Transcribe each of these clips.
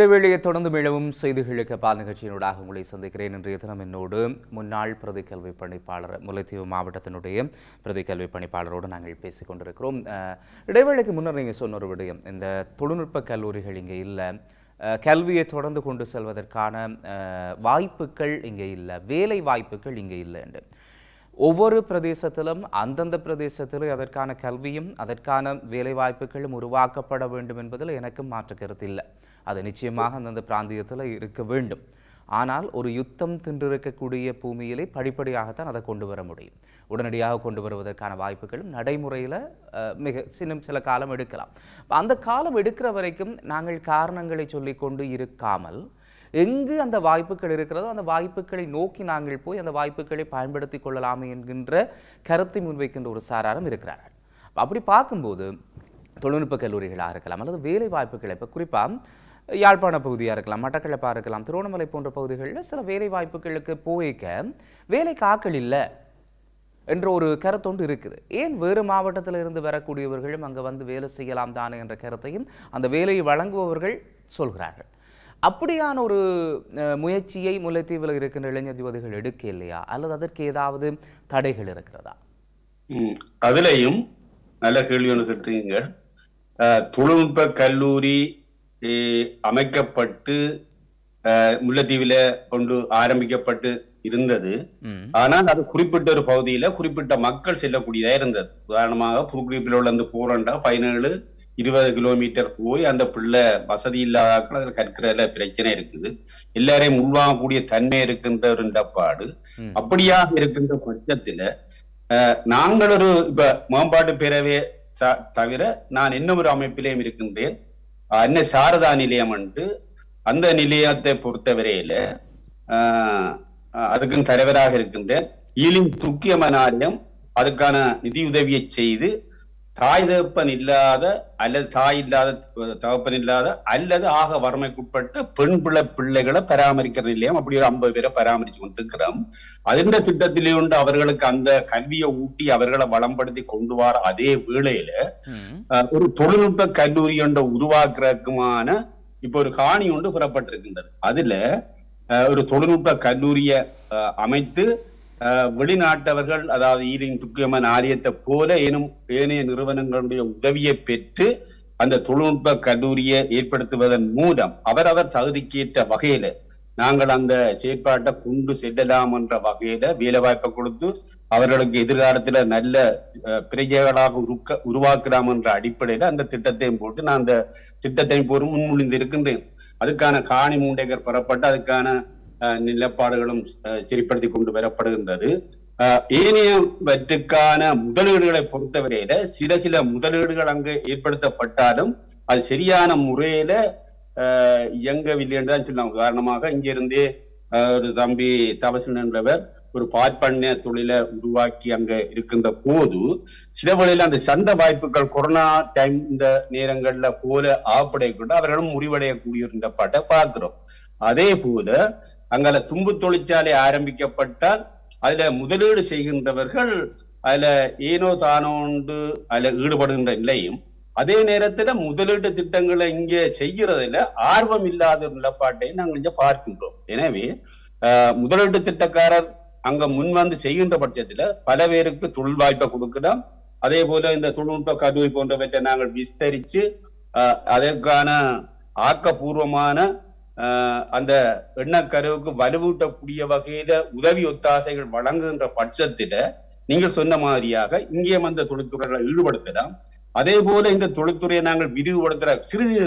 இடைவேளையை தொடர்ந்து மேலவும் செய்திகளுக்கு பால் நிகழ்ச்சியினூடாக உங்களை சந்திக்கிறேன் இன்றைய தினம் என்னோடு முன்னாள் பிரதி கல்வி பணிப்பாளர் முல்லைத்தீவு மாவட்டத்தினுடைய பிரதி கல்வி பணிப்பாளரோடு நாங்கள் பேசிக் கொண்டிருக்கிறோம் இடைவேளைக்கு முன்னர் நீங்கள் சொன்ன ஒரு விடயம் இந்த தொழில்நுட்ப கல்லூரிகள் இங்கே இல்லை கல்வியை தொடர்ந்து கொண்டு செல்வதற்கான வாய்ப்புகள் இங்கே இல்லை வேலை வாய்ப்புகள் இங்கே இல்லை என்று ஒவ்வொரு பிரதேசத்திலும் அந்தந்த பிரதேசத்திலும் அதற்கான கல்வியும் அதற்கான வேலைவாய்ப்புகளும் உருவாக்கப்பட வேண்டும் என்பதில் எனக்கும் மாற்று கருத்து இல்லை அது நிச்சயமாக அந்தந்த பிராந்தியத்தில் இருக்க வேண்டும் ஆனால் ஒரு யுத்தம் தின்றிருக்கக்கூடிய பூமியிலே படிப்படியாகத்தான் அதை கொண்டு வர முடியும் உடனடியாக கொண்டு வருவதற்கான வாய்ப்புகளும் நடைமுறையில் மிக சின்னம் சில காலம் எடுக்கலாம் அந்த காலம் எடுக்கிற வரைக்கும் நாங்கள் காரணங்களை சொல்லி கொண்டு இருக்காமல் எங்கு அந்த வாய்ப்புகள் இருக்கிறதோ அந்த வாய்ப்புகளை நோக்கி நாங்கள் போய் அந்த வாய்ப்புகளை பயன்படுத்தி கொள்ளலாமே என்கின்ற கருத்தை முன்வைக்கின்ற ஒரு சாராரம் இருக்கிறார்கள் அப்படி பார்க்கும்போது தொழில்நுட்ப கல்லூரிகளாக இருக்கலாம் அல்லது வேலை வாய்ப்புகள் இப்போ குறிப்பாக யாழ்ப்பாண பகுதியாக இருக்கலாம் மட்டக்களப்பாக இருக்கலாம் திருவண்ணாமலை போன்ற பகுதிகளில் சில வேலை வாய்ப்புகளுக்கு போய்க்க வேலை காக்கள் இல்லை என்ற ஒரு கருத்தொன்று இருக்குது ஏன் வேறு மாவட்டத்தில் இருந்து வரக்கூடியவர்களும் அங்கே வந்து வேலை செய்யலாம் தானே என்ற கருத்தையும் அந்த வேலையை வழங்குபவர்கள் சொல்கிறார்கள் அப்படியான ஒரு முயற்சியை முல்லைத்தீவில் இருக்கின்ற இளைஞர் யுவதிகள் எடுக்க இல்லையா அல்லது அதற்கு ஏதாவது தடைகள் இருக்கிறதா அதுலேயும் நல்ல கேள்வி ஒன்று கேட்டீங்க தொழில்நுட்ப கல்லூரி அமைக்கப்பட்டு முல்லைத்தீவில கொண்டு ஆரம்பிக்கப்பட்டு இருந்தது ஆனால் அது குறிப்பிட்ட ஒரு பகுதியில குறிப்பிட்ட மக்கள் செல்லக்கூடியதா இருந்தது உதாரணமாக புதுக்குடிப்பில் உள்ள அந்த கூரண்டா பதினேழு இருபது கிலோமீட்டர் போய் அந்த பிள்ளை வசதி இல்லாதாக்கள் அதுல கற்கிறதுல பிரச்சனை இருக்குது எல்லாரையும் உள்வாங்கக்கூடிய தன்மை இருக்கின்ற ஒரு இடப்பாடு அப்படியாக இருக்கின்ற பட்சத்துல நாங்கள் ஒரு இப்ப மேம்பாட்டு பேரவை தவிர நான் இன்னும் ஒரு அமைப்பிலேயும் இருக்கின்றேன் அன்னை சாரதா நிலையம் என்று அந்த நிலையத்தை பொறுத்தவரையில அதுக்கும் தலைவராக இருக்கின்ற ஈலிங் துக்கிய மனாலயம் அதுக்கான நிதியுதவியை செய்து தாய் தகப்பன் இல்லாத அல்லது தாய் இல்லாத தகப்பன் இல்லாத அல்லது ஆக வறுமைக்குட்பட்ட பெண் பிள்ளை பிள்ளைகளை பராமரிக்கிற நிலையம் அப்படி ஒரு ஐம்பது பேரை பராமரிச்சு கொண்டிருக்கிறோம் அதிண்ட திட்டத்திலே உண்டு அவர்களுக்கு அந்த கல்வியை ஊட்டி அவர்களை வளம்படுத்தி கொண்டு வர அதே வேளையில ஒரு தொழில்நுட்ப கல்லூரி ஒன்றை உருவாக்குறதுக்குமான இப்ப ஒரு காணி ஒன்று புறப்பட்டிருக்கின்றது அதுல ஒரு தொழில்நுட்ப கல்லூரியை அமைத்து வெளிநாட்டவர்கள் அதாவது ஈரின் துக்கியமான ஆரியத்தை போல ஏனும் ஏனைய நிறுவனங்களுடைய உதவியை பெற்று அந்த தொழில்நுட்ப கல்லூரியை ஏற்படுத்துவதன் மூலம் அவரவர் தகுதிக்கேற்ற வகையில நாங்கள் அந்த செயற்பாட்டை கொண்டு செல்லலாம் என்ற வகையில வாய்ப்பை கொடுத்து அவர்களுக்கு எதிர்காலத்துல நல்ல பிரஜைகளாக உருக்க உருவாக்கலாம் என்ற அடிப்படையில அந்த திட்டத்தையும் போட்டு நான் அந்த திட்டத்தையும் போட்டு முன்மொழிந்து இருக்கின்றேன் அதுக்கான காணி மூண்டைகள் பெறப்பட்டு அதுக்கான நிலப்பாடுகளும் சரிப்படுத்தி கொண்டு வரப்படுகின்றது ஏனையவற்றுக்கான முதலீடுகளை பொறுத்தவரையில சில சில முதலீடுகள் அங்கு ஏற்படுத்தப்பட்டாலும் அது சரியான முறையில இயங்கவில்லை என்றுதான் சொல்லலாம் காரணமாக இங்கிருந்தே ஒரு தம்பி தவசன் என்றவர் ஒரு பாற்பண்ண தொழிலை உருவாக்கி அங்க இருக்கின்ற போது சில வழியில அந்த சந்தை வாய்ப்புகள் கொரோனா டைம் இந்த நேரங்கள்ல போல ஆப்படைய கொண்டு அவர்களும் முடிவடையக்கூடிய பாட்டை பார்க்கிறோம் அதே போல அங்கால தும்பு தொழிற்சாலை ஆரம்பிக்கப்பட்டால் அதுல முதலீடு செய்கின்றவர்கள் அதுல ஏனோ தானோண்டு அதுல ஈடுபடுகின்ற நிலையும் அதே நேரத்துல முதலீட்டு திட்டங்களை இங்கே செய்கிறதுல ஆர்வம் இல்லாத ஒரு நிலப்பாட்டையும் நாங்கள் இங்க பார்க்கின்றோம் எனவே முதலீட்டு திட்டக்காரர் அங்க முன் வந்து செய்கின்ற பட்சத்துல பல பேருக்கு தொழில் வாய்ப்பை கொடுக்கலாம் அதே போல இந்த தொழில்நுட்ப கல்வி போன்றவற்றை நாங்கள் விஸ்தரிச்சு அதற்கான ஆக்கப்பூர்வமான அந்த எண்ணக்கருவுக்கு வலுவூட்டக்கூடிய வகையில உதவி ஒத்தாசைகள் வழங்குகின்ற பட்சத்தில நீங்கள் சொன்ன மாதிரியாக இங்கே வந்த தொழில்துறைகளை ஈடுபடுத்தலாம் அதே போல இந்த தொழில்துறையை நாங்கள் விரிவுபடுத்துற சிறிது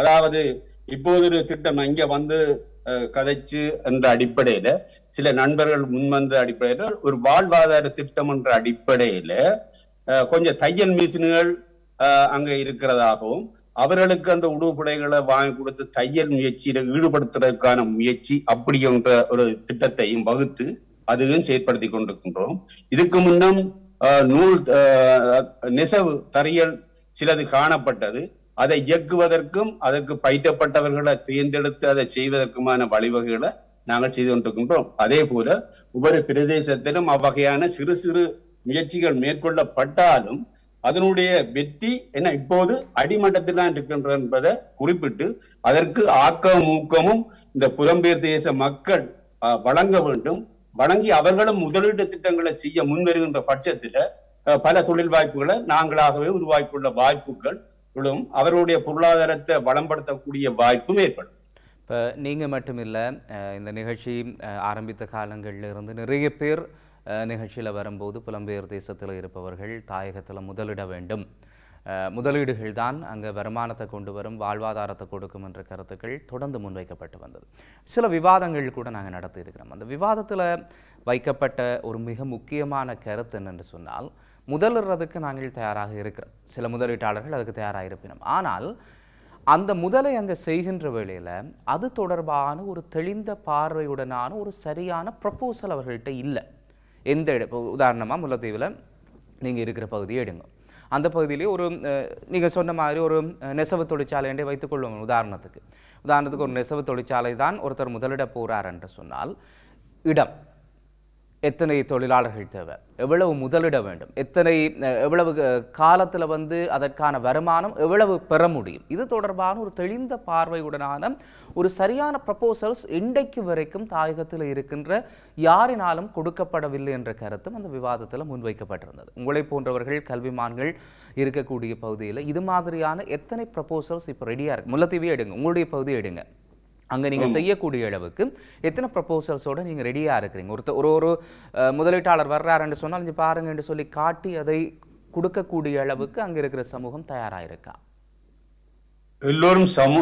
அதாவது இப்போது ஒரு திட்டம் இங்க வந்து கதைச்சு என்ற அடிப்படையில சில நண்பர்கள் முன்வந்த அடிப்படையில ஒரு வாழ்வாதார திட்டம் என்ற அடிப்படையில கொஞ்சம் தையல் மிஷின்கள் அங்க இருக்கிறதாகவும் அவர்களுக்கு அந்த உடுப்புடைகளை வாங்கி கொடுத்து தையல் முயற்சியில ஈடுபடுத்துறதுக்கான முயற்சி அப்படி என்ற ஒரு திட்டத்தையும் வகுத்து அதுவும் செயற்படுத்தி கொண்டிருக்கின்றோம் இதுக்கு முன்னம் நூல் நெசவு தரையல் சிலது காணப்பட்டது அதை இயக்குவதற்கும் அதற்கு பயிற்றப்பட்டவர்களை தேர்ந்தெடுத்து அதை செய்வதற்குமான வழிவகைகளை நாங்கள் செய்து கொண்டிருக்கின்றோம் அதே போல ஒவ்வொரு பிரதேசத்திலும் அவ்வகையான சிறு சிறு முயற்சிகள் மேற்கொள்ளப்பட்டாலும் அதனுடைய வெற்றி என்ன இப்போது அடிமட்டத்தில் தான் இருக்கின்றது என்பதை குறிப்பிட்டு அதற்கு ஆக்கமும் ஊக்கமும் இந்த புலம்பெயர் தேச மக்கள் வழங்க வேண்டும் வழங்கி அவர்களும் முதலீட்டு திட்டங்களை செய்ய முன்வருகின்ற பட்சத்தில் பல தொழில் வாய்ப்புகளை நாங்களாகவே உருவாக்கியுள்ள வாய்ப்புகளும் அவருடைய பொருளாதாரத்தை வளம்படுத்தக்கூடிய வாய்ப்பும் ஏற்படும் இப்போ நீங்கள் மட்டுமில்லை இந்த நிகழ்ச்சி ஆரம்பித்த காலங்களில் இருந்து நிறைய பேர் நிகழ்ச்சியில் வரும்போது புலம்பெயர் தேசத்தில் இருப்பவர்கள் தாயகத்தில் முதலிட வேண்டும் முதலீடுகள் தான் அங்கே வருமானத்தை கொண்டு வரும் வாழ்வாதாரத்தை கொடுக்கும் என்ற கருத்துக்கள் தொடர்ந்து முன்வைக்கப்பட்டு வந்தது சில விவாதங்கள் கூட நாங்கள் நடத்தியிருக்கிறோம் அந்த விவாதத்தில் வைக்கப்பட்ட ஒரு மிக முக்கியமான கருத்து என்னென்று சொன்னால் முதலிடுறதுக்கு நாங்கள் தயாராக இருக்கிறோம் சில முதலீட்டாளர்கள் அதுக்கு தயாராக இருப்பினோம் ஆனால் அந்த முதலை அங்கே செய்கின்ற வேளையில் அது தொடர்பான ஒரு தெளிந்த பார்வையுடனான ஒரு சரியான ப்ரப்போசல் அவர்கள்ட்ட இல்லை எந்த இப்போ உதாரணமாக முல்லைத்தீவில் நீங்கள் இருக்கிற பகுதியை எடுங்க அந்த பகுதியிலே ஒரு நீங்கள் சொன்ன மாதிரி ஒரு நெசவு தொழிற்சாலையே வைத்துக்கொள்ளுவோம் உதாரணத்துக்கு உதாரணத்துக்கு ஒரு நெசவு தொழிற்சாலை தான் ஒருத்தர் முதலிட போகிறார் என்று சொன்னால் இடம் எத்தனை தொழிலாளர்கள் தேவை எவ்வளவு முதலிட வேண்டும் எத்தனை எவ்வளவு காலத்தில் வந்து அதற்கான வருமானம் எவ்வளவு பெற முடியும் இது தொடர்பான ஒரு தெளிந்த பார்வையுடனான ஒரு சரியான ப்ரப்போசல்ஸ் இன்றைக்கு வரைக்கும் தாயகத்தில் இருக்கின்ற யாரினாலும் கொடுக்கப்படவில்லை என்ற கருத்தும் அந்த விவாதத்தில் முன்வைக்கப்பட்டிருந்தது உங்களை போன்றவர்கள் கல்விமான்கள் இருக்கக்கூடிய பகுதியில் இது மாதிரியான எத்தனை ப்ரப்போசல்ஸ் இப்போ ரெடியாக இருக்குது முல்லத்தீவியை எடுங்க உங்களுடைய பகுதியை எடுங்க அங்கே நீங்கள் செய்யக்கூடிய அளவுக்கு எத்தனை ப்ரப்போசல்ஸோடு நீங்கள் ரெடியாக இருக்கிறீங்க ஒருத்தர் ஒரு ஒரு முதலீட்டாளர் வர்றாருன்னு சொன்னால் இங்கே என்று சொல்லி காட்டி அதை கொடுக்கக்கூடிய அளவுக்கு அங்கே இருக்கிற சமூகம் தயாராக இருக்கா எல்லோரும் சமூ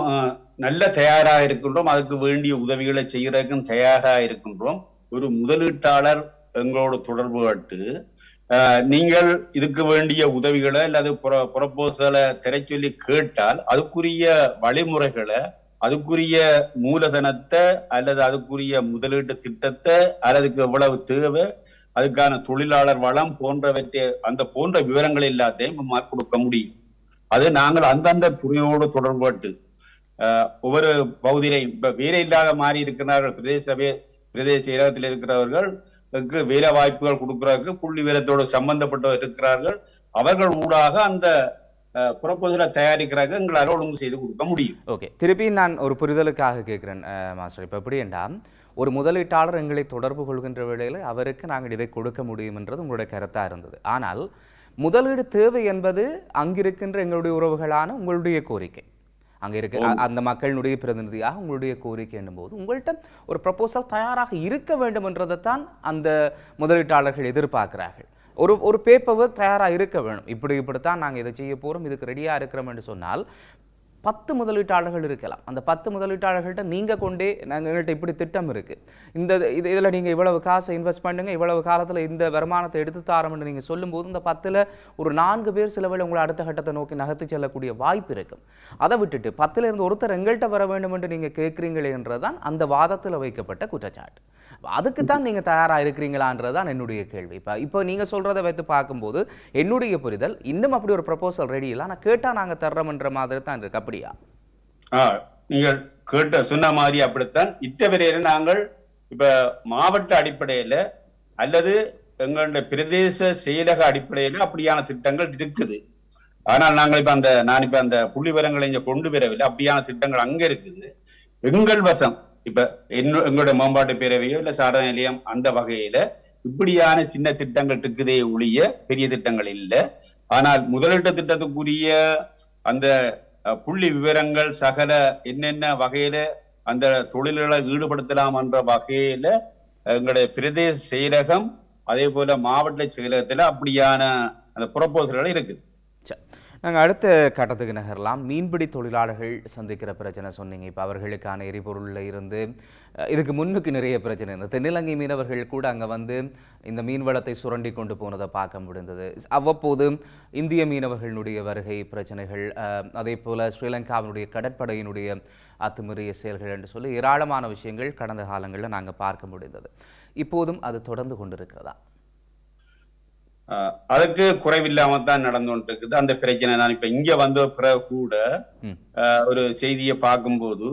நல்ல தயாராக இருக்கின்றோம் அதுக்கு வேண்டிய உதவிகளை செய்கிறதுக்கும் தயாராக இருக்கின்றோம் ஒரு முதலீட்டாளர் எங்களோட தொடர்பு கட்டு நீங்கள் இதுக்கு வேண்டிய உதவிகளை அல்லது புறப்போசலை திரைச்சொல்லி கேட்டால் அதுக்குரிய வழிமுறைகளை அதுக்குரிய மூலதனத்தை அல்லது அதுக்குரிய முதலீட்டு திட்டத்தை அல்லதுக்கு எவ்வளவு தேவை அதுக்கான தொழிலாளர் வளம் போன்றவற்றை அந்த போன்ற விவரங்கள் எல்லாத்தையும் கொடுக்க முடியும் அது நாங்கள் அந்தந்த துறையோடு தொடர்பட்டு ஒவ்வொரு பகுதியிலையும் இப்ப வேலை இல்லாத மாறி இருக்கிறார்கள் பிரதேச பிரதேச இடத்தில் இருக்கிறவர்கள் வேலை வாய்ப்புகள் கொடுக்கிறார்கள் புள்ளி விவரத்தோடு சம்பந்தப்பட்டவர் இருக்கிறார்கள் அவர்கள் ஊடாக அந்த தயாரிக்கிறாங்க எங்களால் ஒழுங்கு செய்து கொடுக்க முடியும் ஓகே திருப்பி நான் ஒரு புரிதலுக்காக கேட்குறேன் மாஸ்டர் இப்போ எப்படி என்றால் ஒரு முதலீட்டாளர் எங்களை தொடர்பு கொள்கின்ற வேளையில் அவருக்கு நாங்கள் இதை கொடுக்க முடியும் என்றது உங்களுடைய கருத்தாக இருந்தது ஆனால் முதலீடு தேவை என்பது அங்கிருக்கின்ற எங்களுடைய உறவுகளான உங்களுடைய கோரிக்கை அங்கே இருக்க அந்த மக்களினுடைய பிரதிநிதியாக உங்களுடைய கோரிக்கை என்னும்போது உங்கள்கிட்ட ஒரு ப்ரப்போசல் தயாராக இருக்க வேண்டும் என்றதைத்தான் அந்த முதலீட்டாளர்கள் எதிர்பார்க்கிறார்கள் ஒரு ஒரு பேப்பர் ஒர்க் தயாராக இருக்க வேணும் இப்படி இப்படித்தான் நாங்கள் இதை செய்ய போகிறோம் இதுக்கு ரெடியாக இருக்கிறோம் என்று சொன்னால் பத்து முதலீட்டாளர்கள் இருக்கலாம் அந்த பத்து முதலீட்டாளர்கள்ட்ட நீங்கள் கொண்டே நாங்கள் எங்கள்கிட்ட இப்படி திட்டம் இருக்குது இந்த இது இதில் நீங்கள் இவ்வளவு காசை இன்வெஸ்ட் பண்ணுங்கள் இவ்வளவு காலத்தில் இந்த வருமானத்தை எடுத்து தாரம்னு நீங்கள் சொல்லும்போது இந்த பத்தில் ஒரு நான்கு பேர் சில உங்களை அடுத்த கட்டத்தை நோக்கி நகர்த்து செல்லக்கூடிய வாய்ப்பு இருக்கும் அதை விட்டுட்டு பத்தில் இருந்து ஒருத்தர் எங்கள்கிட்ட வர வேண்டும் என்று நீங்கள் கேட்குறீங்களே என்றதான் அந்த வாதத்தில் வைக்கப்பட்ட குற்றச்சாட்டு அதுக்கு தான் நீங்கள் தயாராக இருக்கிறீங்களான்றது தான் என்னுடைய கேள்வி இப்போ இப்போ நீங்கள் சொல்கிறத வைத்து பார்க்கும்போது என்னுடைய புரிதல் இன்னும் அப்படி ஒரு ப்ரப்போசல் ரெடியெல்லாம் நான் கேட்டால் நாங்கள் தர்றோம்ன்ற மாதிரி தான் இருக்குது அப்படியா நீங்க கேட்ட சொன்ன மாதிரி அப்படித்தான் இத்தவரையில நாங்கள் இப்ப மாவட்ட அடிப்படையில அல்லது எங்களுடைய பிரதேச செயலக அடிப்படையில அப்படியான திட்டங்கள் இருக்குது ஆனால் நாங்கள் இப்ப அந்த நான் இப்ப அந்த புள்ளி விவரங்களை இங்க கொண்டு வரவில்லை அப்படியான திட்டங்கள் அங்க இருக்குது எங்கள் வசம் இப்ப என்ன எங்களுடைய மேம்பாட்டு பேரவையோ இல்ல சாரண நிலையம் அந்த வகையில இப்படியான சின்ன திட்டங்கள் இருக்குதே ஒழிய பெரிய திட்டங்கள் இல்லை ஆனால் முதலீட்டு திட்டத்துக்குரிய அந்த புள்ளி விவரங்கள் சகல என்னென்ன வகையில அந்த தொழில்களை ஈடுபடுத்தலாம் என்ற வகையில எங்களுடைய பிரதேச செயலகம் அதே போல மாவட்ட செயலகத்துல அப்படியான அந்த ப்ரொபோசல்கள் இருக்குது நாங்கள் அடுத்த கட்டத்துக்கு நகரலாம் மீன்பிடி தொழிலாளர்கள் சந்திக்கிற பிரச்சனை சொன்னீங்க இப்போ அவர்களுக்கான எரிபொருளில் இருந்து இதுக்கு முன்னுக்கு நிறைய பிரச்சனை இருந்தது தென்னிலங்கை மீனவர்கள் கூட அங்கே வந்து இந்த மீன்வளத்தை சுரண்டி கொண்டு போனதை பார்க்க முடிந்தது அவ்வப்போது இந்திய மீனவர்களுடைய வருகை பிரச்சனைகள் அதே போல் ஸ்ரீலங்காவினுடைய கடற்படையினுடைய அத்துமீறிய செயல்கள் என்று சொல்லி ஏராளமான விஷயங்கள் கடந்த காலங்களில் நாங்கள் பார்க்க முடிந்தது இப்போதும் அது தொடர்ந்து கொண்டிருக்கிறதா அதுக்கு குறைவில்லாம தான் நடந்துட்டு இருக்குது அந்த பிரச்சனை நான் இப்ப இங்க வந்த பிறகு கூட ஒரு செய்தியை பார்க்கும்போது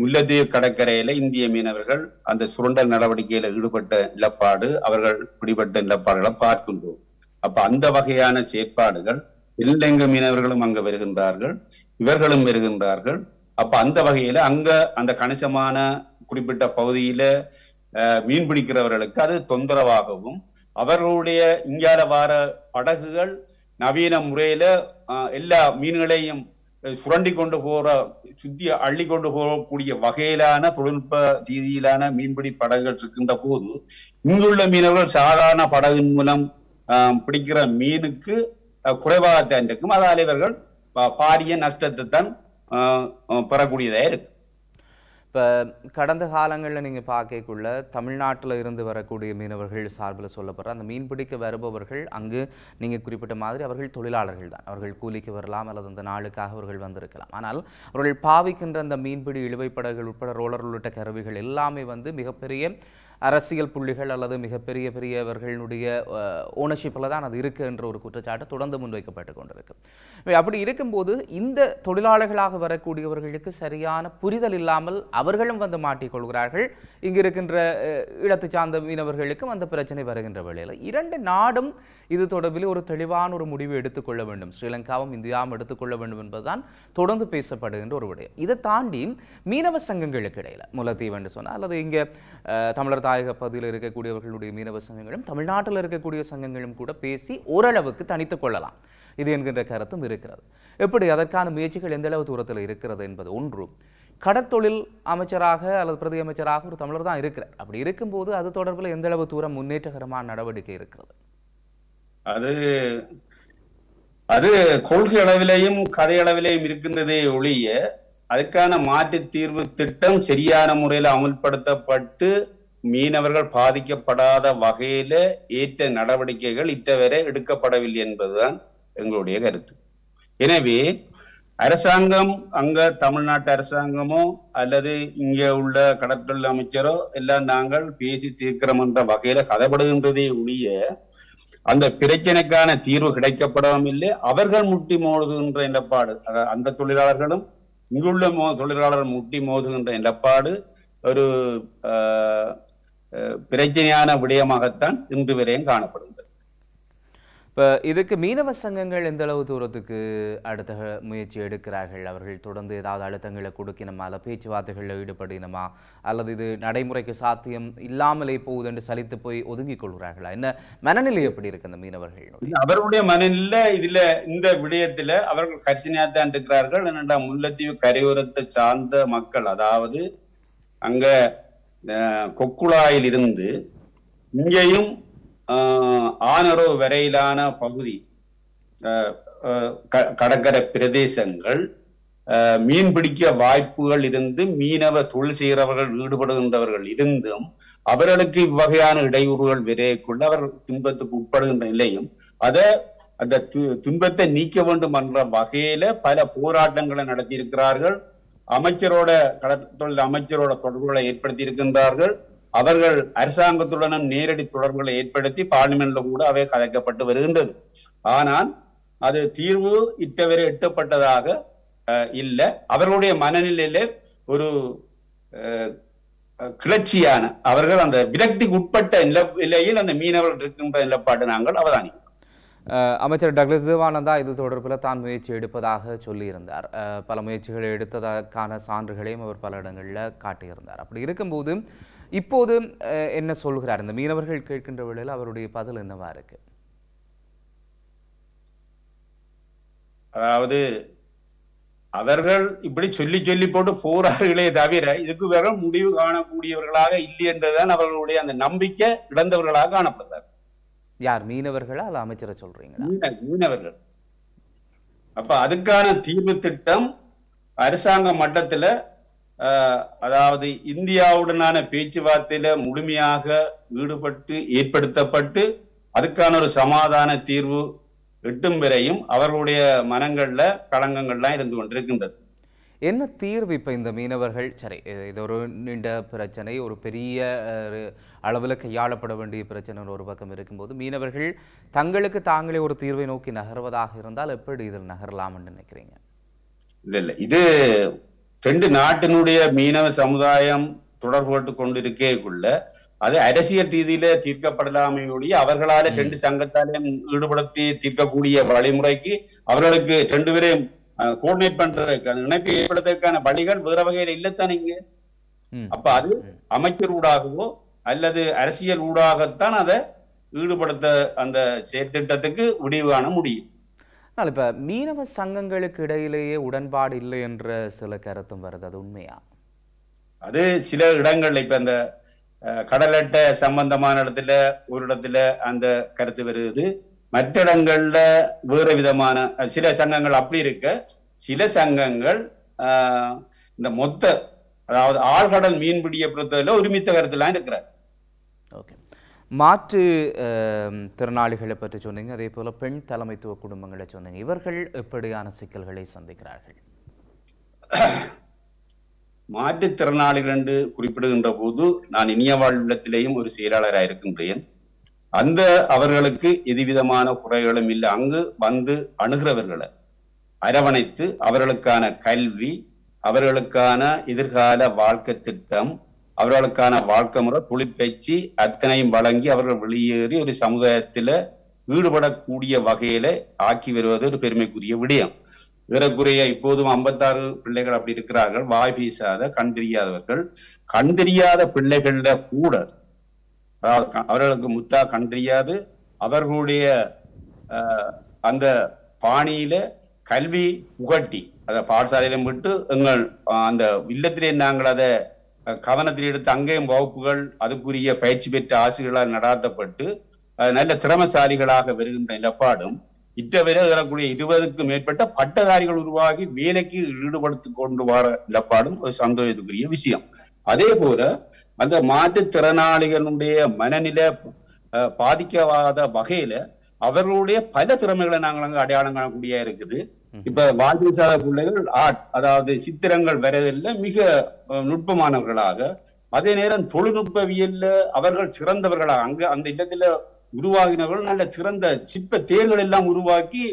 முல்லத்தீவு கடற்கரையில இந்திய மீனவர்கள் அந்த சுரண்டல் நடவடிக்கையில ஈடுபட்ட நிலப்பாடு அவர்கள் பிடிபட்ட நிலப்பாடுகளை பார்க்கின்றோம் அப்ப அந்த வகையான செயற்பாடுகள் தென்னிலங்க மீனவர்களும் அங்க வருகின்றார்கள் இவர்களும் வருகின்றார்கள் அப்ப அந்த வகையில அங்க அந்த கணிசமான குறிப்பிட்ட பகுதியில மீன் பிடிக்கிறவர்களுக்கு அது தொந்தரவாகவும் அவர்களுடைய இங்கால வார படகுகள் நவீன முறையில எல்லா மீன்களையும் சுரண்டி கொண்டு போற சுத்தி அள்ளி கொண்டு போகக்கூடிய வகையிலான தொழில்நுட்ப ரீதியிலான மீன்பிடி படகுகள் இருக்கின்ற போது இங்குள்ள மீனவர்கள் சாதாரண படகின் மூலம் பிடிக்கிற மீனுக்கு குறைவாகத்தான் இருக்கும் அதால் இவர்கள் பாரிய நஷ்டத்தை தான் பெறக்கூடியதாக இருக்கு இப்போ கடந்த காலங்களில் நீங்கள் பார்க்கக்குள்ள தமிழ்நாட்டில் இருந்து வரக்கூடிய மீனவர்கள் சார்பில் சொல்லப்படுற அந்த மீன்பிடிக்க வருபவர்கள் அங்கு நீங்கள் குறிப்பிட்ட மாதிரி அவர்கள் தொழிலாளர்கள் தான் அவர்கள் கூலிக்கு வரலாம் அல்லது அந்த நாளுக்காக அவர்கள் வந்திருக்கலாம் ஆனால் அவர்கள் பாவிக்கின்ற அந்த மீன்பிடி இழுவைப்படகுகள் உட்பட ரோலர் உள்ளிட்ட கருவிகள் எல்லாமே வந்து மிகப்பெரிய அரசியல் புள்ளிகள் அல்லது மிகப்பெரிய பெரியவர்களுடைய ஓனர்ஷிப்பில் தான் அது இருக்கு என்ற ஒரு குற்றச்சாட்டு தொடர்ந்து முன்வைக்கப்பட்டு கொண்டிருக்கு அப்படி இருக்கும்போது இந்த தொழிலாளர்களாக வரக்கூடியவர்களுக்கு சரியான புரிதல் இல்லாமல் அவர்களும் வந்து மாட்டிக்கொள்கிறார்கள் இங்கு இருக்கின்ற இடத்து சார்ந்த மீனவர்களுக்கும் அந்த பிரச்சனை வருகின்ற வேளையில் இரண்டு நாடும் இது தொடர்பில் ஒரு தெளிவான ஒரு முடிவு எடுத்துக்கொள்ள வேண்டும் ஸ்ரீலங்காவும் இந்தியாவும் எடுத்துக்கொள்ள வேண்டும் என்பதுதான் தொடர்ந்து பேசப்படுகின்ற ஒரு விடயம் இதை தாண்டி மீனவ சங்கங்களுக்கு இடையில் முலத்தீவு என்று சொன்னால் அல்லது இங்கே தமிழர் தாயக பகுதியில் இருக்கக்கூடியவர்களுடைய மீனவ சங்கங்களும் தமிழ்நாட்டில் இருக்கக்கூடிய சங்கங்களும் கூட பேசி ஓரளவுக்கு தனித்து கொள்ளலாம் இது என்கின்ற கருத்தும் இருக்கிறது எப்படி அதற்கான முயற்சிகள் எந்தளவு தூரத்தில் இருக்கிறது என்பது ஒன்று கடற்தொழில் அமைச்சராக அல்லது பிரதி அமைச்சராக ஒரு தமிழர் தான் இருக்கிறார் அப்படி இருக்கும்போது அது தொடர்பில் எந்தளவு தூரம் முன்னேற்றகரமான நடவடிக்கை இருக்கிறது அது அது கொள்கை அளவிலையும் கதை அளவிலையும் இருக்கின்றதே ஒழிய அதுக்கான மாற்று தீர்வு திட்டம் சரியான முறையில் அமுல்படுத்தப்பட்டு மீனவர்கள் பாதிக்கப்படாத வகையில ஏற்ற நடவடிக்கைகள் இத்தவரை எடுக்கப்படவில்லை என்பதுதான் எங்களுடைய கருத்து எனவே அரசாங்கம் அங்க தமிழ்நாட்டு அரசாங்கமோ அல்லது இங்க உள்ள கடற்கொள்ள அமைச்சரோ எல்லாம் நாங்கள் பேசி தீர்க்கிறோம் என்ற வகையில கதைப்படுகின்றதே ஒழிய அந்த பிரச்சனைக்கான தீர்வு கிடைக்கப்படவும் இல்லை அவர்கள் முட்டி மோதுகின்ற நிலப்பாடு அந்த தொழிலாளர்களும் இங்குள்ள மோ தொழிலாளர்கள் முட்டி மோதுகின்ற நிலப்பாடு ஒரு பிரச்சனையான விடயமாகத்தான் இன்று வரையும் காணப்படும் இப்போ இதுக்கு மீனவ சங்கங்கள் எந்த அளவு தூரத்துக்கு அடுத்த முயற்சி எடுக்கிறார்கள் அவர்கள் தொடர்ந்து ஏதாவது அழுத்தங்களை கொடுக்கணுமா அல்ல பேச்சுவார்த்தைகளில் ஈடுபடணுமா அல்லது இது நடைமுறைக்கு சாத்தியம் இல்லாமலே போகுது என்று சலித்து போய் ஒதுங்கி கொள்கிறார்களா என்ன மனநிலை எப்படி இருக்கு அந்த மீனவர்கள் அவருடைய மனநிலை இதுல இந்த விடயத்துல அவர்கள் தான் இருக்கிறார்கள் என்னென்னா முல்லத்தீவு கரையோரத்தை சார்ந்த மக்கள் அதாவது அங்க கொக்குழாயில் இருந்து இங்கேயும் ஆனரோ வரையிலான பகுதி கடற்கரை பிரதேசங்கள் மீன் பிடிக்க வாய்ப்புகள் இருந்து மீனவ தொழில் செய்கிறவர்கள் ஈடுபடுகின்றவர்கள் இருந்தும் அவர்களுக்கு இவ்வகையான இடையூறுகள் விரைக்குள்ள அவர்கள் துன்பத்துக்கு உட்படுகின்ற நிலையும் அதை அந்த துன்பத்தை நீக்க வேண்டும் என்ற வகையில பல போராட்டங்களை நடத்தியிருக்கிறார்கள் அமைச்சரோட கடற்தொழில் அமைச்சரோட தொடர்புகளை ஏற்படுத்தி இருக்கின்றார்கள் அவர்கள் அரசாங்கத்துடனும் நேரடி தொடர்புகளை ஏற்படுத்தி பார்லிமெண்ட்ல கூட அவை கலைக்கப்பட்டு வருகின்றது ஆனால் அது தீர்வு இட்டவரை எட்டப்பட்டதாக இல்லை அவர்களுடைய மனநிலையில ஒரு கிளர்ச்சியான அவர்கள் அந்த விரக்திக்கு உட்பட்ட நிலையில் அந்த மீனவர்கள் இருக்கின்ற நிலப்பாட்டை நாங்கள் அவதானிக்கிறோம் அமைச்சர் டக்ளஸ் தேவானந்தா இது தொடர்பில் தான் முயற்சி எடுப்பதாக சொல்லியிருந்தார் பல முயற்சிகளை எடுத்ததற்கான சான்றுகளையும் அவர் பல இடங்களில் காட்டியிருந்தார் அப்படி இருக்கும்போது இப்போது என்ன சொல்கிறார் இந்த மீனவர்கள் கேட்கின்ற வேளையில் அவருடைய பதில் என்னவா இருக்கு அதாவது அவர்கள் இப்படி சொல்லி சொல்லி போட்டு போறார்களே தவிர இதுக்கு வேற முடிவு காணக்கூடியவர்களாக இல்லை என்றுதான் அவர்களுடைய அந்த நம்பிக்கை இழந்தவர்களாக காணப்படுறார் யார் மீனவர்களா அல்ல அமைச்சரை சொல்றீங்க மீனவர்கள் அப்ப அதுக்கான தீர்வு திட்டம் அரசாங்க மட்டத்துல அதாவது இந்தியாவுடனான பேச்சுவார்த்தையில முழுமையாக ஈடுபட்டு ஏற்படுத்தப்பட்டு அதுக்கான ஒரு சமாதான தீர்வு எட்டும் வரையும் அவர்களுடைய மனங்கள்ல களங்கங்கள்லாம் இருந்து கொண்டிருக்கின்றது என்ன தீர்வு இப்போ இந்த மீனவர்கள் சரி இது ஒரு நீண்ட பிரச்சனை ஒரு பெரிய அளவில் கையாளப்பட வேண்டிய பிரச்சனை ஒரு பக்கம் இருக்கும்போது மீனவர்கள் தங்களுக்கு தாங்களே ஒரு தீர்வை நோக்கி நகர்வதாக இருந்தால் எப்படி இதில் நகரலாம்னு நினைக்கிறீங்க இல்லை இல்லை இது ரெண்டு நாட்டினுடைய மீனவ சமுதாயம் தொடர்பு கொண்டிருக்கேக்குள்ள அது அரசியல் ரீதியில தீர்க்கப்படலாமையோடைய அவர்களால ரெண்டு சங்கத்தாலையும் ஈடுபடுத்தி தீர்க்கக்கூடிய வழிமுறைக்கு அவர்களுக்கு ரெண்டு பேரையும் கோஆர்டினேட் பண்றதுக்கான இணைப்பு ஏற்படுத்துறதுக்கான வழிகள் வேற வகையில இல்லத்தானீங்க அப்ப அது அமைச்சர் ஊடாகவோ அல்லது அரசியல் ஊடாகத்தான் அதை ஈடுபடுத்த அந்த செயற்திட்டத்துக்கு முடிவு காண முடியும் ஆனால் இப்போ மீனவ சங்கங்களுக்கு இடையிலேயே உடன்பாடு இல்லை என்ற சில கருத்தும் வருது அது உண்மையா அது சில இடங்கள்ல இப்ப அந்த கடலட்டை சம்பந்தமான இடத்துல ஒரு இடத்துல அந்த கருத்து வருது மற்ற இடங்கள்ல வேறு விதமான சில சங்கங்கள் அப்படி இருக்க சில சங்கங்கள் இந்த மொத்த அதாவது ஆழ்கடல் மீன்பிடியை பொறுத்தவரை ஒருமித்த கருத்துலாம் இருக்கிறார் ஓகே மாற்று திறனாளிகளை பற்றி சொன்னீங்க அதே போல் பெண் தலைமைத்துவ குடும்பங்களை சொன்னீங்க இவர்கள் எப்படியான சிக்கல்களை சந்திக்கிறார்கள் மாற்றுத்திறனாளிகள் என்று குறிப்பிடுகின்ற போது நான் இனிய வாழ்விடத்திலேயும் ஒரு செயலாளராக இருக்கின்றேன் அந்த அவர்களுக்கு எதுவிதமான குறைகளும் இல்லை அங்கு வந்து அணுகிறவர்களை அரவணைத்து அவர்களுக்கான கல்வி அவர்களுக்கான எதிர்கால வாழ்க்கை திட்டம் அவர்களுக்கான வாழ்க்கை முறை தொழிற்பயிற்சி அத்தனையும் வழங்கி அவர்கள் வெளியேறி ஒரு சமுதாயத்தில் ஈடுபடக்கூடிய வகையில ஆக்கி வருவது ஒரு பெருமைக்குரிய விடயம் இதற்குரிய இப்போதும் ஐம்பத்தாறு பிள்ளைகள் அப்படி இருக்கிறார்கள் வாய் பேசாத கண் தெரியாதவர்கள் கண் தெரியாத பிள்ளைகள கூட அவர்களுக்கு முத்தா கண் தெரியாது அவர்களுடைய அந்த பாணியில கல்வி புகட்டி அதை பாடசாலையிலும் விட்டு எங்கள் அந்த இல்லத்திலே நாங்கள் அதை கவனத்தில் எடுத்து அங்கேயும் வகுப்புகள் அதுக்குரிய பயிற்சி பெற்ற ஆசிரியர்களால் நடாத்தப்பட்டு நல்ல திறமசாலிகளாக வருகின்ற நிலப்பாடும் இத்தவரை வரக்கூடிய இருபதுக்கும் மேற்பட்ட பட்டதாரிகள் உருவாகி வேலைக்கு ஈடுபடுத்தி கொண்டு வர நிலப்பாடும் ஒரு சந்தோஷத்துக்குரிய விஷயம் அதே போல அந்த மாற்றுத்திறனாளிகளுடைய மனநிலை பாதிக்கவாத வகையில அவர்களுடைய பல திறமைகளை நாங்கள் அங்கே அடையாளம் காணக்கூடிய இருக்குது இப்ப வாய்ப்பிசாத பிள்ளைகள் ஆர்ட் அதாவது சித்திரங்கள் வரதில்ல மிக நுட்பமானவர்களாக அதே நேரம் தொழில்நுட்பவியல்ல அவர்கள் சிறந்தவர்களாக அங்க அந்த இடத்துல உருவாகினவர்கள் நல்ல சிறந்த சிற்ப தேர்கள் எல்லாம் உருவாக்கி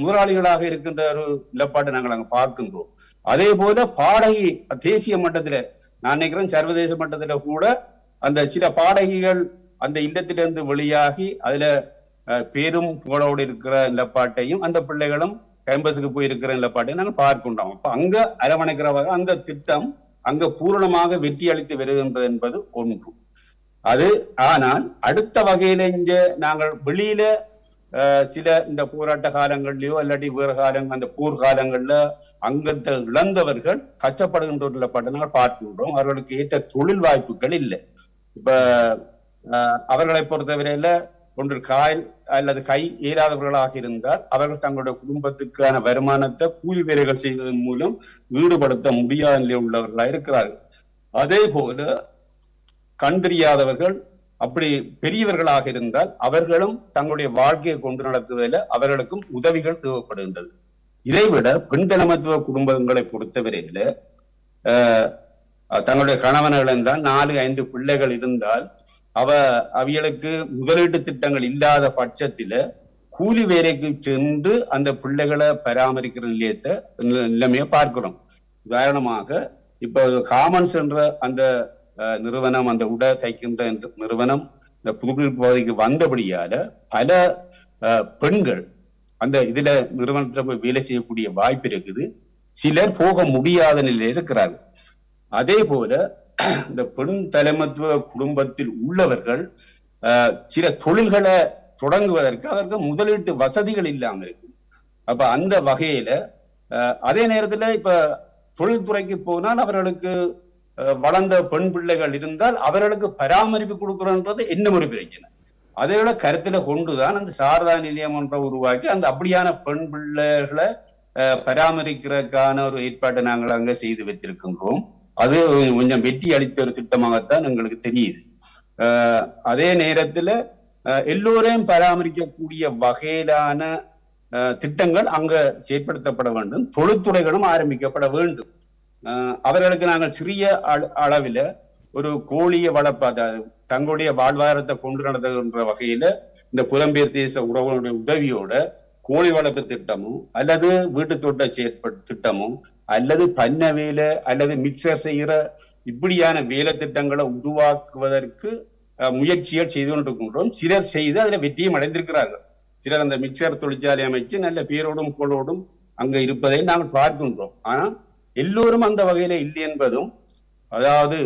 முதலாளிகளாக இருக்கின்ற ஒரு நிலப்பாட்டை நாங்கள் அங்க பார்க்கின்றோம் அதே போல பாடகி தேசிய மட்டத்துல நான் நினைக்கிறேன் சர்வதேச மட்டத்துல கூட அந்த சில பாடகிகள் அந்த இல்லத்திலிருந்து வெளியாகி அதுல பேரும் புகழோடு இருக்கிற நிலப்பாட்டையும் அந்த பிள்ளைகளும் கேம்பஸுக்கு போயிருக்கிறேன் இல்லை பாட்டு நாங்கள் பார்க்கின்றோம் அப்போ அங்க அரவணைக்கிற வகை அந்த திட்டம் அங்க பூரணமாக வெற்றி அளித்து வருகின்றது என்பது ஒன்று அது ஆனால் அடுத்த வகையில இங்க நாங்கள் வெளியில சில இந்த போராட்ட காலங்கள்லயோ இல்லாட்டி வேறு காலங்கள் அந்த போர் காலங்கள்ல அங்க இழந்தவர்கள் கஷ்டப்படுகின்றவர்களை பாட்டு நாங்கள் பார்க்கின்றோம் அவர்களுக்கு ஏற்ற தொழில் வாய்ப்புகள் இல்லை இப்ப அவர்களை பொறுத்தவரையில ஒன்று காயல் அல்லது கை இயலாதவர்களாக இருந்தால் அவர்கள் தங்களுடைய குடும்பத்துக்கான வருமானத்தை கூலி வேலைகள் செய்வதன் மூலம் ஈடுபடுத்த முடியாத நிலையில் உள்ளவர்களாக இருக்கிறார்கள் அதே போல கண்டறியாதவர்கள் அப்படி பெரியவர்களாக இருந்தால் அவர்களும் தங்களுடைய வாழ்க்கையை கொண்டு நடத்துவதில் அவர்களுக்கும் உதவிகள் தேவைப்படுகின்றது இதைவிட பெண் தலைமத்துவ குடும்பங்களை பொறுத்தவரையில தங்களுடைய கணவன்கள் இருந்தால் நாலு ஐந்து பிள்ளைகள் இருந்தால் அவ அவியலுக்கு முதலீட்டு திட்டங்கள் இல்லாத பட்சத்தில கூலி வேலைக்கு சென்று அந்த பிள்ளைகளை பராமரிக்கிற நிலையத்தை நிலைமையை பார்க்கிறோம் உதாரணமாக இப்போ காமன்ஸ் என்ற அந்த நிறுவனம் அந்த உடை தைக்கின்ற நிறுவனம் இந்த புதுக்குடி பகுதிக்கு வந்தபடியால பல பெண்கள் அந்த இதுல நிறுவனத்துல போய் வேலை செய்யக்கூடிய வாய்ப்பு இருக்குது சிலர் போக முடியாத நிலையில் இருக்கிறார்கள் அதே போல இந்த பெண் தலைமத்துவ குடும்பத்தில் உள்ளவர்கள் சில தொழில்களை தொடங்குவதற்கு அதற்கு முதலீட்டு வசதிகள் இல்லாம இருக்கு அப்ப அந்த வகையில அதே நேரத்துல இப்ப தொழில்துறைக்கு போனால் அவர்களுக்கு வளர்ந்த பெண் பிள்ளைகள் இருந்தால் அவர்களுக்கு பராமரிப்பு கொடுக்கிறோன்றது என்ன ஒரு பிரச்சனை அதையோட கருத்துல கொண்டுதான் அந்த சாரதா நிலையம் ஒன்றை உருவாக்கி அந்த அப்படியான பெண் பிள்ளைகளை பராமரிக்கிறதுக்கான ஒரு ஏற்பாட்டை நாங்கள் அங்க செய்து வைத்திருக்கின்றோம் அது கொஞ்சம் வெற்றி அளித்த ஒரு திட்டமாகத்தான் எங்களுக்கு தெரியுது அதே நேரத்தில் எல்லோரையும் பராமரிக்கக்கூடிய வகையிலான திட்டங்கள் அங்க செயற்படுத்தப்பட வேண்டும் தொழில்துறைகளும் ஆரம்பிக்கப்பட வேண்டும் அவர்களுக்கு நாங்கள் சிறிய அளவில் ஒரு கோழியை வளர்ப்ப தங்களுடைய வாழ்வாதாரத்தை கொண்டு நடத்துகின்ற வகையில இந்த புலம்பெயர் தேச உறவுகளுடைய உதவியோட கோழி வளர்ப்பு திட்டமும் அல்லது வீட்டு தோட்ட செயற்ப திட்டமும் அல்லது பண்ண வேலை அல்லது மிக்சர் செய்கிற இப்படியான வேலை திட்டங்களை உருவாக்குவதற்கு முயற்சிகள் செய்து கொண்டிருக்கின்றோம் சிலர் செய்து அதில் வெற்றியும் அடைந்திருக்கிறார்கள் சிலர் அந்த மிக்சர் தொழிற்சாலை அமைச்சு நல்ல பேரோடும் புகழோடும் அங்கே இருப்பதை நாங்கள் பார்க்கின்றோம் ஆனால் எல்லோரும் அந்த வகையில இல்லை என்பதும் அதாவது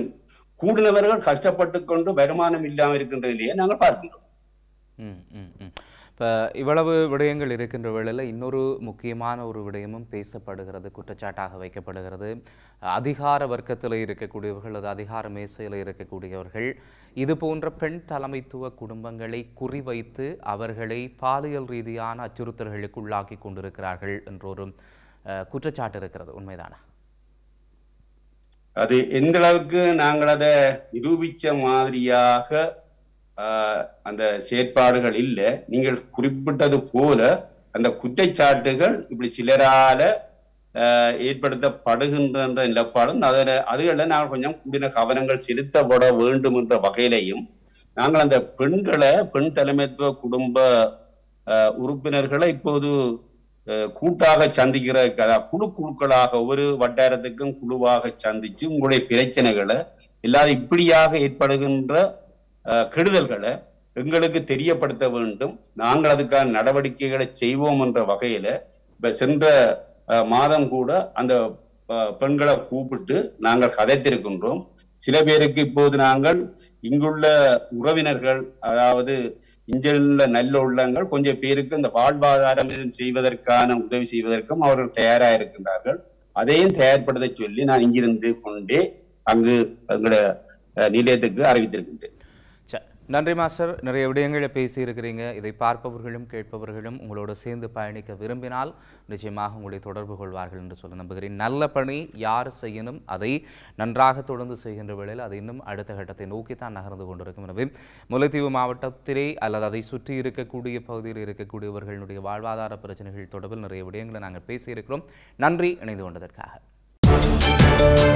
கூடுனவர்கள் கஷ்டப்பட்டு கொண்டு வருமானம் இல்லாமல் இருக்கின்ற நிலையை நாங்கள் பார்க்கின்றோம் இப்போ இவ்வளவு விடயங்கள் இருக்கின்ற வேளையில் இன்னொரு முக்கியமான ஒரு விடயமும் பேசப்படுகிறது குற்றச்சாட்டாக வைக்கப்படுகிறது அதிகார வர்க்கத்தில் இருக்கக்கூடியவர்கள் அது அதிகார மேசையில் இருக்கக்கூடியவர்கள் இது போன்ற பெண் தலைமைத்துவ குடும்பங்களை குறிவைத்து அவர்களை பாலியல் ரீதியான அச்சுறுத்தல்களுக்கு உள்ளாக்கி கொண்டிருக்கிறார்கள் என்றொரு குற்றச்சாட்டு இருக்கிறது உண்மைதானா அது எந்த அளவுக்கு நாங்கள் அதை நிரூபித்த மாதிரியாக அந்த செயற்பாடுகள் இல்லை நீங்கள் குறிப்பிட்டது போல அந்த குற்றச்சாட்டுகள் இப்படி சிலரால ஏற்படுத்தப்படுகின்ற நிலப்பாடும் அதில் அதுகளில் நாங்கள் கொஞ்சம் கூடின கவனங்கள் செலுத்தப்பட வேண்டும் என்ற வகையிலையும் நாங்கள் அந்த பெண்களை பெண் தலைமைத்துவ குடும்ப உறுப்பினர்களை இப்போது கூட்டாக சந்திக்கிற குழு குழுக்களாக ஒவ்வொரு வட்டாரத்துக்கும் குழுவாக சந்திச்சு உங்களுடைய பிரச்சனைகளை இல்லாத இப்படியாக ஏற்படுகின்ற கெடுதல்களை எங்களுக்கு தெரியப்படுத்த வேண்டும் நாங்கள் அதுக்கான நடவடிக்கைகளை செய்வோம் என்ற வகையில இப்ப சென்ற மாதம் கூட அந்த பெண்களை கூப்பிட்டு நாங்கள் கதைத்திருக்கின்றோம் சில பேருக்கு இப்போது நாங்கள் இங்குள்ள உறவினர்கள் அதாவது இஞ்சல்ல நல்ல உள்ளங்கள் கொஞ்சம் பேருக்கு இந்த வாழ்வாதாரம் செய்வதற்கான உதவி செய்வதற்கும் அவர்கள் தயாராக இருக்கின்றார்கள் அதையும் தயார்படுத்த சொல்லி நான் இங்கிருந்து கொண்டே அங்கு எங்களோட நிலையத்துக்கு அறிவித்திருக்கின்றேன் நன்றி மாஸ்டர் நிறைய விடயங்களை பேசியிருக்கிறீங்க இதை பார்ப்பவர்களும் கேட்பவர்களும் உங்களோட சேர்ந்து பயணிக்க விரும்பினால் நிச்சயமாக உங்களை தொடர்பு கொள்வார்கள் என்று சொல்ல நம்புகிறேன் நல்ல பணி யார் செய்யணும் அதை நன்றாக தொடர்ந்து செய்கின்ற வேளையில் அது இன்னும் அடுத்த கட்டத்தை நோக்கித்தான் நகர்ந்து கொண்டிருக்கும் எனவே முல்லைத்தீவு மாவட்டத்திலே அல்லது அதை சுற்றி இருக்கக்கூடிய பகுதியில் இருக்கக்கூடியவர்களுடைய வாழ்வாதார பிரச்சனைகள் தொடர்பில் நிறைய விடயங்களை நாங்கள் பேசியிருக்கிறோம் நன்றி இணைந்து கொண்டதற்காக